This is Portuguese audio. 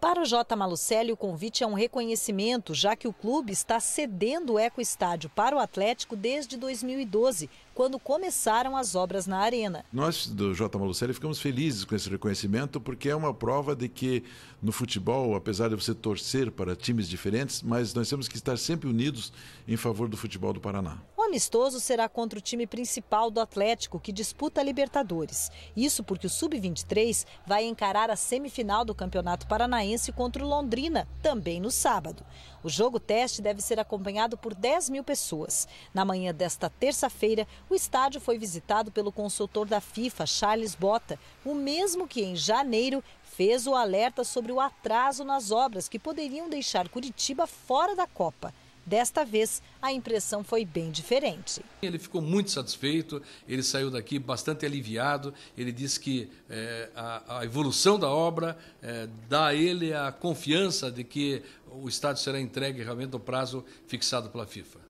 Para o J. Malucelli, o convite é um reconhecimento, já que o clube está cedendo o ecoestádio para o Atlético desde 2012, quando começaram as obras na arena. Nós, do J. Malucelli, ficamos felizes com esse reconhecimento, porque é uma prova de que no futebol, apesar de você torcer para times diferentes, mas nós temos que estar sempre unidos em favor do futebol do Paraná amistoso será contra o time principal do Atlético, que disputa a Libertadores. Isso porque o Sub-23 vai encarar a semifinal do Campeonato Paranaense contra o Londrina, também no sábado. O jogo teste deve ser acompanhado por 10 mil pessoas. Na manhã desta terça-feira, o estádio foi visitado pelo consultor da FIFA, Charles Bota, o mesmo que em janeiro fez o alerta sobre o atraso nas obras que poderiam deixar Curitiba fora da Copa. Desta vez, a impressão foi bem diferente. Ele ficou muito satisfeito, ele saiu daqui bastante aliviado. Ele disse que é, a, a, evolução da obra é, dá a ele a confiança de que o estádio será entregue realmente no prazo fixado pela FIFA.